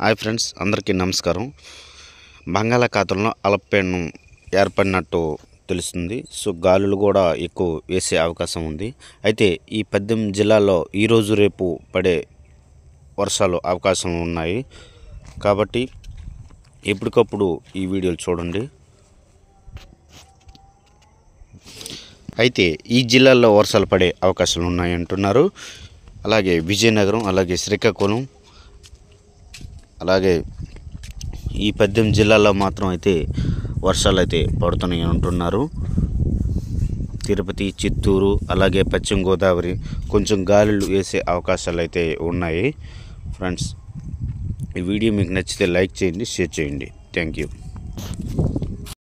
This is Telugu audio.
హాయ్ ఫ్రెండ్స్ అందరికీ నమస్కారం బంగాళాఖాతంలో అలపేను ఏర్పడినట్టు తెలుస్తుంది సో గాలులు కూడా ఎక్కువ వేసే అవకాశం ఉంది అయితే ఈ పద్దెనిమిది జిల్లాల్లో ఈరోజు రేపు పడే వర్షాలు అవకాశం ఉన్నాయి కాబట్టి ఎప్పటికప్పుడు ఈ వీడియోలు చూడండి అయితే ఈ జిల్లాల్లో వర్షాలు పడే అవకాశాలు ఉన్నాయంటున్నారు అలాగే విజయనగరం అలాగే శ్రీకాకుళం అలాగే ఈ పద్దెనిమిది జిల్లాల్లో మాత్రం అయితే వర్షాలు అయితే పడుతున్నాయి అంటున్నారు తిరుపతి చిత్తూరు అలాగే పశ్చిమ గోదావరి కొంచెం గాలులు వేసే అవకాశాలు అయితే ఉన్నాయి ఫ్రెండ్స్ ఈ వీడియో మీకు నచ్చితే లైక్ చేయండి షేర్ చేయండి థ్యాంక్ యూ